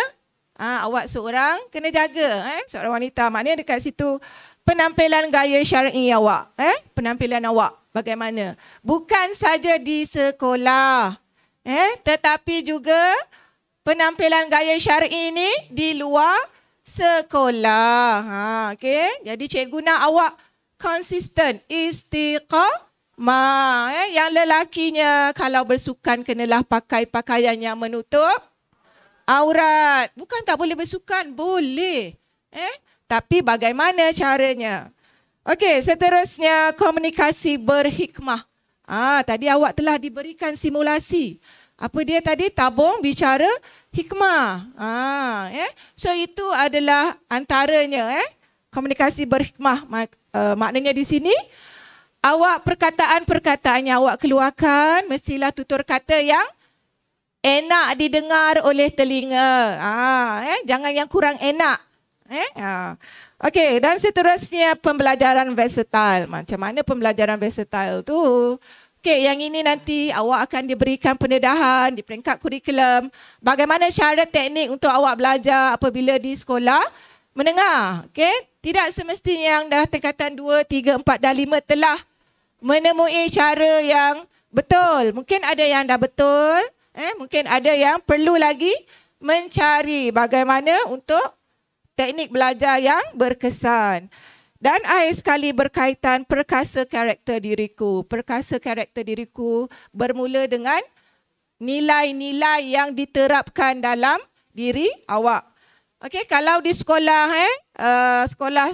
ah, awak seorang kena jaga. Eh? Seorang wanita. Maknanya dekat situ penampilan gaya syar'i awak. Eh? Penampilan awak bagaimana. Bukan saja di sekolah. Eh? Tetapi juga penampilan gaya syar'i ini di luar sekolah. Ha, okay? Jadi cikgu nak awak Konsisten, istiqamah eh? yang lelakinya kalau bersukan kenalah pakai pakaian yang menutup aurat bukan tak boleh bersukan boleh eh tapi bagaimana caranya okey seterusnya komunikasi berhikmah ah tadi awak telah diberikan simulasi apa dia tadi tabung bicara hikmah ah eh so itu adalah antaranya eh komunikasi berhikmah uh, maknanya di sini awak perkataan-perkataan yang awak keluarkan mestilah tutur kata yang enak didengar oleh telinga. Ah, eh jangan yang kurang enak. Eh. Ah. Okey, dan seterusnya pembelajaran versatile. Macam mana pembelajaran versatile tu? Okey, yang ini nanti awak akan diberikan pendedahan di peringkat kurikulum bagaimana syarat teknik untuk awak belajar apabila di sekolah menengah. Okey? Tidak semestinya yang dah tingkatan 2, 3, 4 dan 5 telah menemui cara yang betul. Mungkin ada yang dah betul, eh mungkin ada yang perlu lagi mencari bagaimana untuk teknik belajar yang berkesan. Dan akhir sekali berkaitan perkasa karakter diriku. Perkasa karakter diriku bermula dengan nilai-nilai yang diterapkan dalam diri awak. Okey, kalau di sekolah eh, uh, sekolah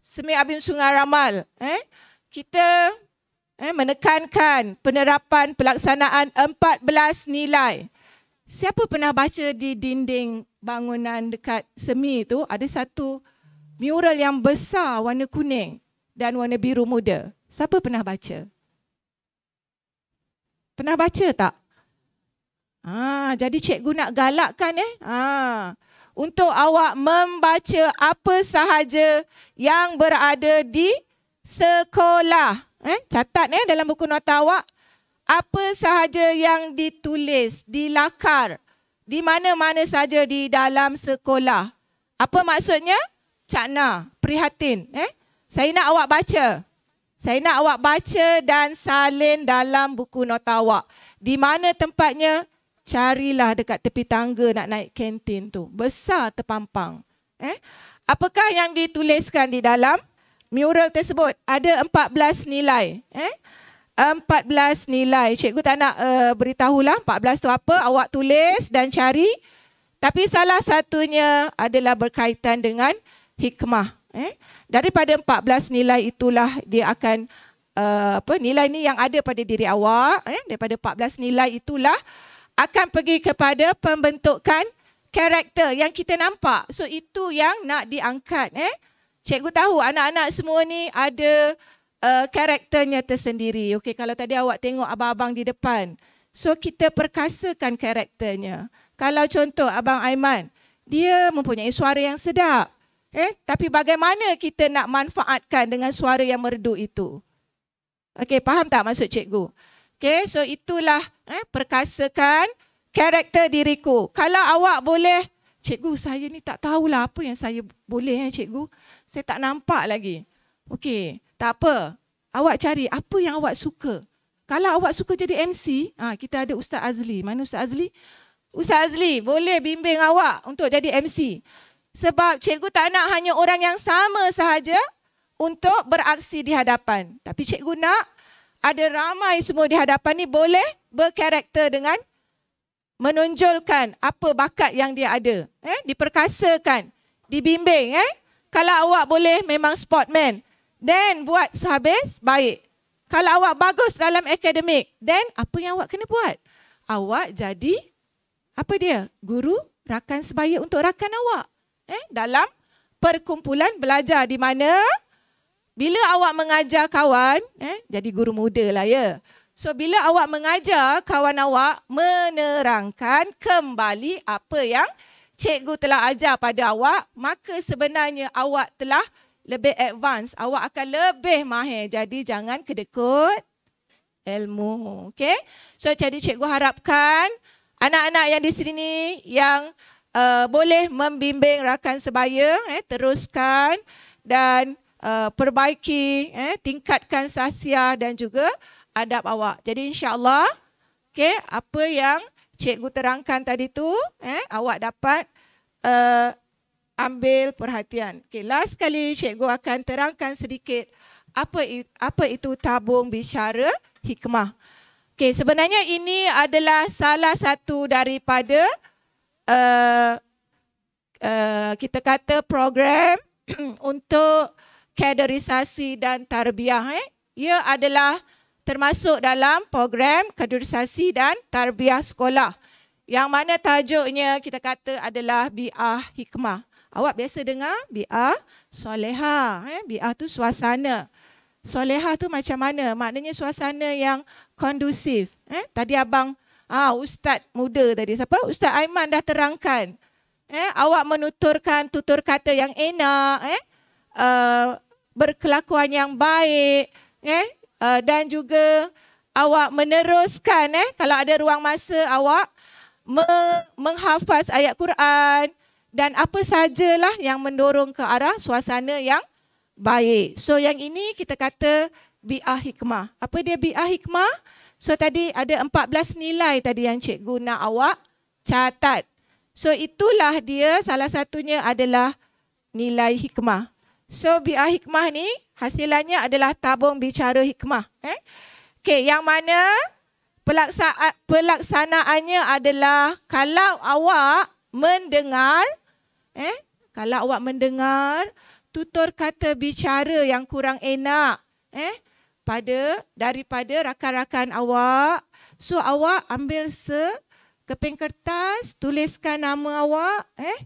Semi Abim Sungai Ramal, eh, kita eh, menekankan penerapan pelaksanaan 14 nilai. Siapa pernah baca di dinding bangunan dekat semi itu ada satu mural yang besar warna kuning dan warna biru muda. Siapa pernah baca? Pernah baca tak? Ah, jadi cikgu nak galakkan eh. Ah untuk awak membaca apa sahaja yang berada di sekolah. Eh, catat eh, dalam buku nota awak. Apa sahaja yang ditulis, dilakar, di mana-mana sahaja di dalam sekolah. Apa maksudnya? Cakna, prihatin. Eh? Saya nak awak baca. Saya nak awak baca dan salin dalam buku nota awak. Di mana tempatnya? carilah dekat tepi tangga nak naik kantin tu. Besar terpampang. Eh? Apakah yang dituliskan di dalam mural tersebut? Ada 14 nilai. Eh? 14 nilai. Cikgu tak nak uh, beritahulah 14 tu apa. Awak tulis dan cari. Tapi salah satunya adalah berkaitan dengan hikmah. Eh? Daripada 14 nilai itulah dia akan uh, apa nilai ni yang ada pada diri awak. Eh? Daripada 14 nilai itulah akan pergi kepada pembentukan karakter yang kita nampak. So itu yang nak diangkat eh. Cikgu tahu anak-anak semua ni ada eh, karakternya tersendiri. Okey kalau tadi awak tengok abang-abang di depan. So kita perkasakan karakternya. Kalau contoh abang Aiman, dia mempunyai suara yang sedap. Eh, tapi bagaimana kita nak manfaatkan dengan suara yang merdu itu? Okey, faham tak maksud cikgu? Okey, so itulah eh, perkasakan karakter diriku. Kalau awak boleh, cikgu saya ni tak tahulah apa yang saya boleh eh cikgu. Saya tak nampak lagi. Okey, tak apa. Awak cari apa yang awak suka. Kalau awak suka jadi MC, ha, kita ada Ustaz Azli. Mana Ustaz Azli? Ustaz Azli boleh bimbing awak untuk jadi MC. Sebab cikgu tak nak hanya orang yang sama sahaja untuk beraksi di hadapan. Tapi cikgu nak ada ramai semua di hadapan ni boleh berkarakter dengan menonjolkan apa bakat yang dia ada. Eh? Diperkasakan, dibimbing. Eh? Kalau awak boleh memang sportman, then buat sehabis baik. Kalau awak bagus dalam akademik, then apa yang awak kena buat? Awak jadi apa dia? Guru rakan sebaya untuk rakan awak. Eh? Dalam perkumpulan belajar di mana? Bila awak mengajar kawan, eh, jadi guru muda lah ya. So bila awak mengajar kawan awak menerangkan kembali apa yang cikgu telah ajar pada awak, maka sebenarnya awak telah lebih advance, awak akan lebih mahir. Jadi jangan kedekut ilmu. Okay? So jadi cikgu harapkan anak-anak yang di sini yang uh, boleh membimbing rakan sebaya, eh, teruskan dan teruskan. Uh, perbaiki, eh, tingkatkan sasia dan juga adab awak. Jadi insyaAllah, okay, apa yang cikgu terangkan tadi tu, eh, awak dapat uh, ambil perhatian. Okay, last sekali cikgu akan terangkan sedikit apa, apa itu tabung bicara hikmah. Okay, sebenarnya ini adalah salah satu daripada uh, uh, kita kata program untuk kaderisasi dan tarbiyah, Eh. Ia adalah termasuk dalam program kaderisasi dan tarbiyah sekolah. Yang mana tajuknya kita kata adalah bi'ah hikmah. Awak biasa dengar bi'ah soleha. Eh. Bi'ah tu suasana. Soleha tu macam mana? Maknanya suasana yang kondusif. Eh. Tadi abang ah, ustaz muda tadi. Siapa? Ustaz Aiman dah terangkan. Eh, awak menuturkan tutur kata yang enak. Eh. Uh, berkelakuan yang baik eh uh, dan juga awak meneruskan eh kalau ada ruang masa awak me- menghafaz ayat Quran dan apa sajalah yang mendorong ke arah suasana yang baik. So yang ini kita kata bi'ah hikmah. Apa dia bi'ah hikmah? So tadi ada 14 nilai tadi yang cikgu nak awak catat. So itulah dia salah satunya adalah nilai hikmah. So biar hikmah ni hasilannya adalah tabung bicara hikmah. Eh? Okay, yang mana pelaksana- pelaksanaannya adalah kalau awak mendengar, eh? kalau awak mendengar tutur kata bicara yang kurang enak eh? pada daripada rakan-rakan awak, so awak ambil se keping kertas, tuliskan nama awak, eh?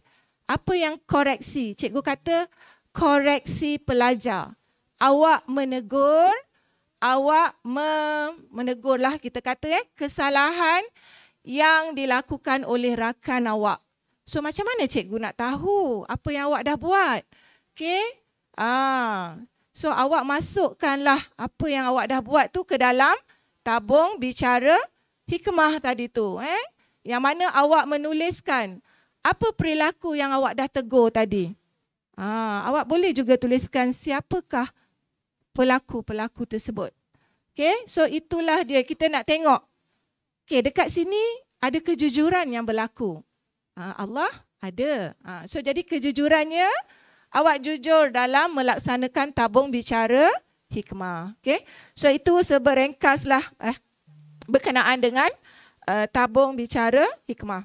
apa yang koreksi. Cikgu kata, koreksi pelajar. Awak menegur, awak menegurlah kita kata eh, kesalahan yang dilakukan oleh rakan awak. So macam mana cikgu nak tahu apa yang awak dah buat? Okay. Ah. So awak masukkanlah apa yang awak dah buat tu ke dalam tabung bicara hikmah tadi tu. Eh? Yang mana awak menuliskan apa perilaku yang awak dah tegur tadi. Ha, awak boleh juga tuliskan siapakah pelaku-pelaku tersebut. Okay, so itulah dia kita nak tengok. Okay, dekat sini ada kejujuran yang berlaku. Ha, Allah ada. Ha, so jadi kejujurannya awak jujur dalam melaksanakan tabung bicara hikmah. Okay, so itu seberengkaslah eh, berkenaan dengan uh, tabung bicara hikmah.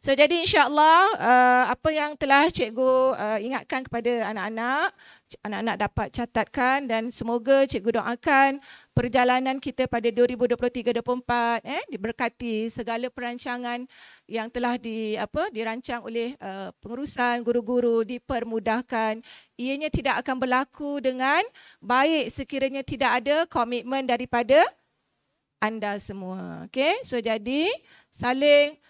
So jadi insyaallah uh, apa yang telah cikgu uh, ingatkan kepada anak-anak anak-anak dapat catatkan dan semoga cikgu doakan perjalanan kita pada 2023 24 eh diberkati segala perancangan yang telah di apa dirancang oleh uh, pengurusan guru-guru dipermudahkan ianya tidak akan berlaku dengan baik sekiranya tidak ada komitmen daripada anda semua okey so jadi saling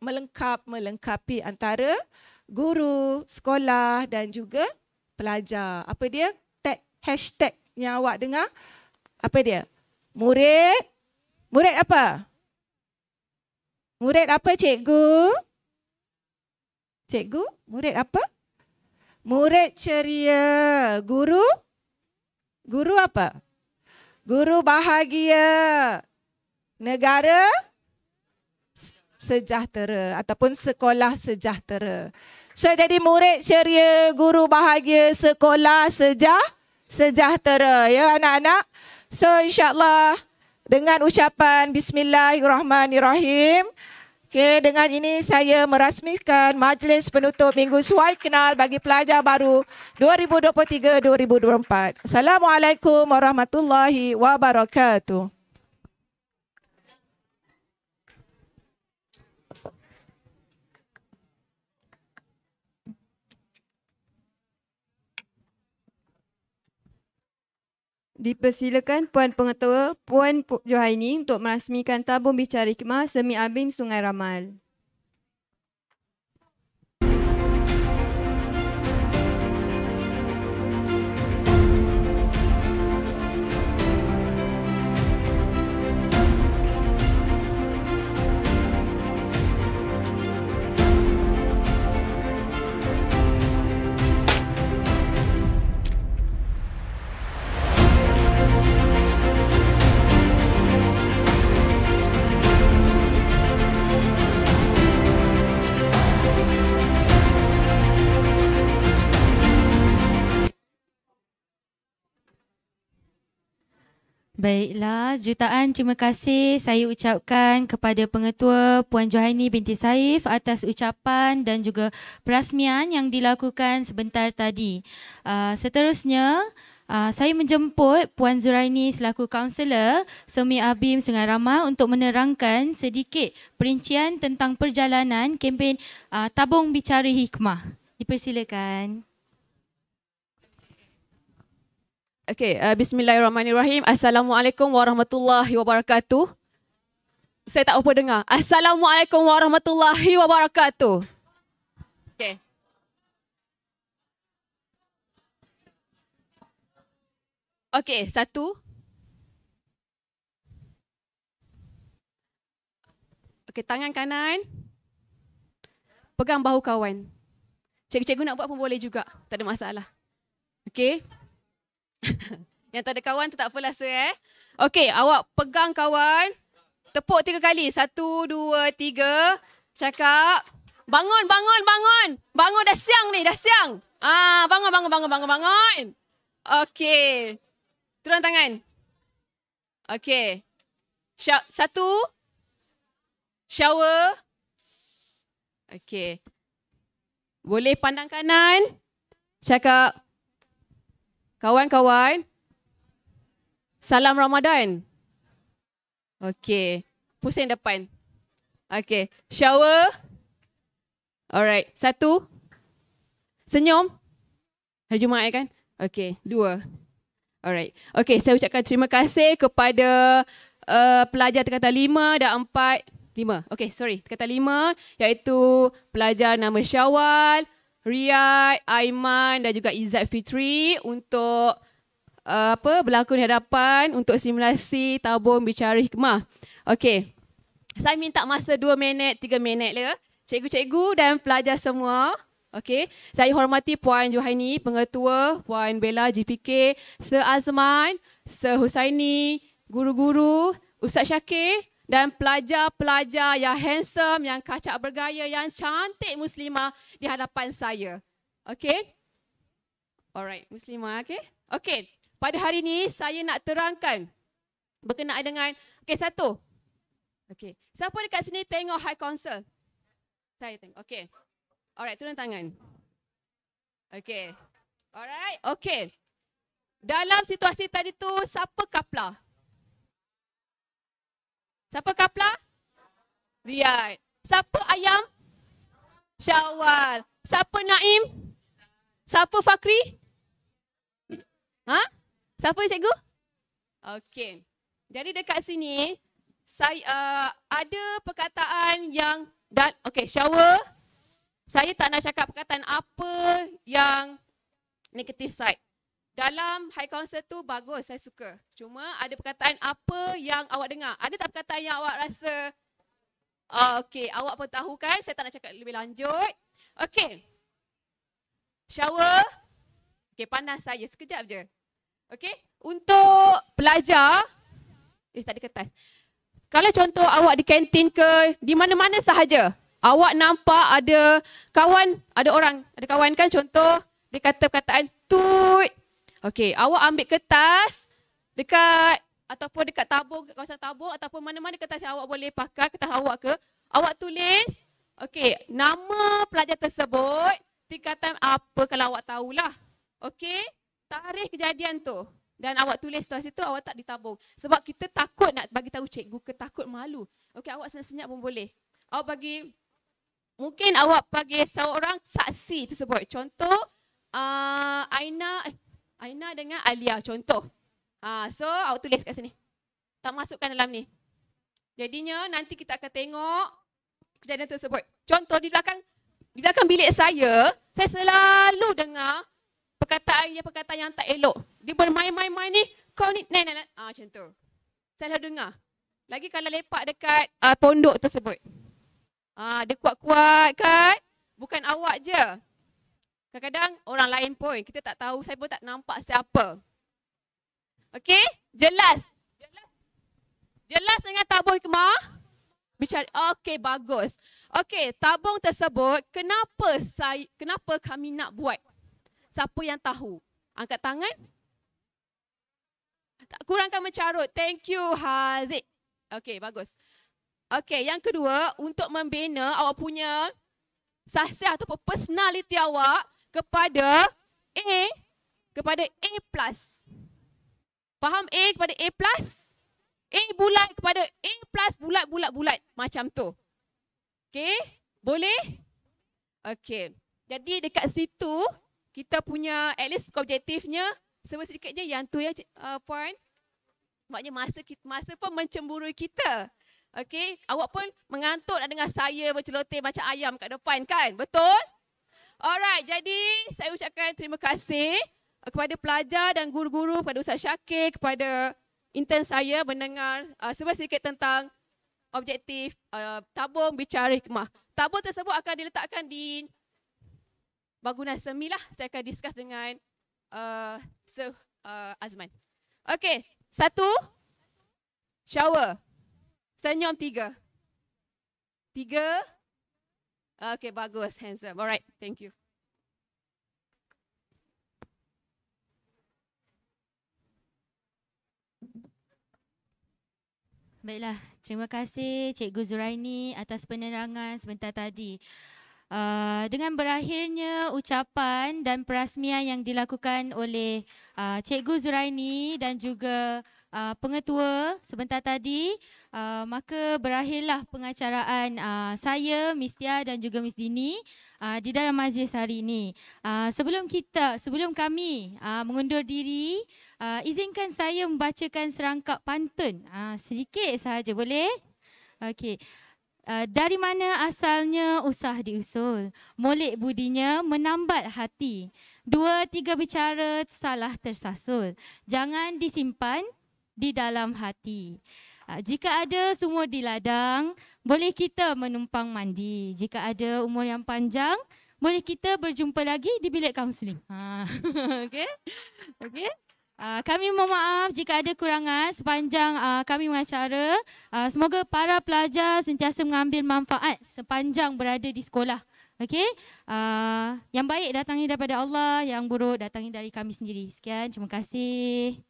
melengkap melengkapi antara guru, sekolah dan juga pelajar. Apa dia? Tag hashtag yang awak dengar. Apa dia? Murid. Murid apa? Murid apa cikgu? Cikgu, murid apa? Murid ceria. Guru? Guru apa? Guru bahagia. Negara? Negara? sejahtera ataupun sekolah sejahtera. So jadi murid ceria, guru bahagia, sekolah sejah sejahtera ya anak-anak. So insyaallah dengan ucapan bismillahirrahmanirrahim Okay, dengan ini saya merasmikan majlis penutup Minggu Suai Kenal bagi pelajar baru 2023-2024. Assalamualaikum warahmatullahi wabarakatuh. Dipersilakan Puan Pengetua Puan Johaini untuk merasmikan tabung bicara hikmah Semi Abim Sungai Ramal. Baiklah, jutaan terima kasih saya ucapkan kepada pengetua Puan Johaini binti Saif atas ucapan dan juga perasmian yang dilakukan sebentar tadi. Uh, seterusnya, uh, saya menjemput Puan Zuraini selaku kaunselor Semi Abim Sungai Ramah untuk menerangkan sedikit perincian tentang perjalanan kempen uh, Tabung Bicara Hikmah. Dipersilakan. Okay, uh, bismillahirrahmanirrahim. Assalamualaikum warahmatullahi wabarakatuh. Saya tak apa dengar. Assalamualaikum warahmatullahi wabarakatuh. Okay. Okay, satu. Okay, tangan kanan. Pegang bahu kawan. Cikgu-cikgu nak buat pun boleh juga. Tak ada masalah. Okay. Yang tak ada kawan tu tak apa rasa eh. Okey, awak pegang kawan. Tepuk tiga kali. Satu, dua, tiga. Cakap. Bangun, bangun, bangun. Bangun dah siang ni, dah siang. Ah, bangun, bangun, bangun, bangun, bangun. Okey. Turun tangan. Okey. Syau- satu. Shower. Okey. Boleh pandang kanan. Cakap. Kawan-kawan, salam Ramadan. Okey, pusing depan. Okey, shower. Alright, satu. Senyum. Hari Jumaat eh, kan? Okey, dua. Alright. Okey, saya ucapkan terima kasih kepada uh, pelajar terkata lima dan empat. Lima. Okey, sorry. Terkata lima iaitu pelajar nama Syawal, Ria, Aiman dan juga Izzat Fitri untuk uh, apa berlakon di hadapan untuk simulasi tabung bicara hikmah. Okey. Saya minta masa 2 minit, 3 minit lah. Cikgu-cikgu dan pelajar semua. Okey. Saya hormati Puan Johaini, Pengetua, Puan Bella GPK, Sir Azman, Sir Husaini, guru-guru, Ustaz Syakir, dan pelajar-pelajar yang handsome, yang kacak bergaya, yang cantik muslimah di hadapan saya. Okey? Alright, muslimah okey? Okey. Pada hari ini saya nak terangkan berkenaan dengan okey satu. Okey. Siapa dekat sini tengok high council? Saya tengok. Okey. Alright, turun tangan. Okey. Alright, okey. Dalam situasi tadi tu siapa kaplah? Siapa kapla? Riyad. Siapa ayam? Syawal. Siapa Naim? Siapa Fakri? Ha? Siapa cikgu? Okey. Jadi dekat sini saya uh, ada perkataan yang dan okey shower saya tak nak cakap perkataan apa yang negative side dalam high council tu bagus saya suka. Cuma ada perkataan apa yang awak dengar? Ada tak perkataan yang awak rasa uh, okey, awak pun tahu kan saya tak nak cakap lebih lanjut. Okey. Shower. Okey, panas saya sekejap je. Okey, untuk pelajar Eh, tak ada kertas. Kalau contoh awak di kantin ke di mana-mana sahaja, awak nampak ada kawan, ada orang, ada kawan kan contoh dia kata perkataan tut Okey, awak ambil kertas dekat ataupun dekat tabung, dekat kawasan tabung ataupun mana-mana kertas yang awak boleh pakai, kertas awak ke. Awak tulis, okey, nama pelajar tersebut, tingkatan apa kalau awak tahulah. Okey, tarikh kejadian tu. Dan awak tulis tu, situ awak tak ditabung. Sebab kita takut nak bagi tahu cikgu ke, takut malu. Okey, awak senyap-senyap pun boleh. Awak bagi, mungkin awak bagi seorang saksi tersebut. Contoh, uh, Aina, eh, Aina dengan Alia contoh. Ha, so awak tulis kat sini. Tak masukkan dalam ni. Jadinya nanti kita akan tengok kejadian tersebut. Contoh di belakang di belakang bilik saya, saya selalu dengar perkataan yang perkataan yang tak elok. Dia bermain-main-main ni, kau ni nen nen. Ah ha, macam tu. Saya selalu dengar. Lagi kalau lepak dekat uh, pondok tersebut. Ah ha, dia kuat-kuat kan? Bukan awak je. Kadang-kadang orang lain pun kita tak tahu, saya pun tak nampak siapa. Okey? Jelas. Jelas dengan tabung hikmah? Bicara. Okey, bagus. Okey, tabung tersebut kenapa saya kenapa kami nak buat? Siapa yang tahu? Angkat tangan. Tak kurangkan mencarut. Thank you Haziq. Okey, bagus. Okey, yang kedua, untuk membina awak punya sahsiah ataupun personality awak, kepada A kepada A plus. Faham A kepada A plus? A bulat kepada A plus bulat bulat bulat macam tu. Okey? Boleh? Okey. Jadi dekat situ kita punya at least objektifnya sama sedikit yang tu ya uh, puan. Maknanya masa kita masa pun mencemburu kita. Okey, awak pun mengantuk dengan saya berceloteh macam ayam kat depan kan? Betul? Alright, jadi saya ucapkan terima kasih kepada pelajar dan guru-guru, kepada Ustaz Syakir, kepada intern saya mendengar uh, sebuah sedikit tentang objektif uh, tabung bicara hikmah. Tabung tersebut akan diletakkan di bangunan semi lah. Saya akan discuss dengan uh, Sir uh, Azman. Okay, satu, shower. Senyum tiga. Tiga, Okay, bagus. Hands up. Alright, thank you. Baiklah, terima kasih Cik Guzuraini atas penerangan sebentar tadi. Uh, dengan berakhirnya ucapan dan perasmian yang dilakukan oleh uh, Cikgu Zuraini dan juga uh, pengetua sebentar tadi uh, maka berakhirlah pengacaraan uh, saya Mistia dan juga Miss Dini uh, di dalam majlis hari ini. Uh, sebelum kita sebelum kami uh, mengundur diri uh, izinkan saya membacakan serangkap pantun uh, sedikit sahaja boleh? Okey. Uh, dari mana asalnya usah diusul, molek budinya menambat hati. Dua tiga bicara salah tersasul. Jangan disimpan, di dalam hati. Ah, jika ada sumur di ladang, boleh kita menumpang mandi. Jika ada umur yang panjang, boleh kita berjumpa lagi di bilik kaunseling. Ha. Ah, okay. Okey? Ah, kami mohon maaf jika ada kurangan sepanjang kami mengacara. Semoga para pelajar sentiasa mengambil manfaat sepanjang berada di sekolah. Okay, Yang baik datangnya daripada Allah, yang buruk datangnya dari kami sendiri. Sekian, terima kasih.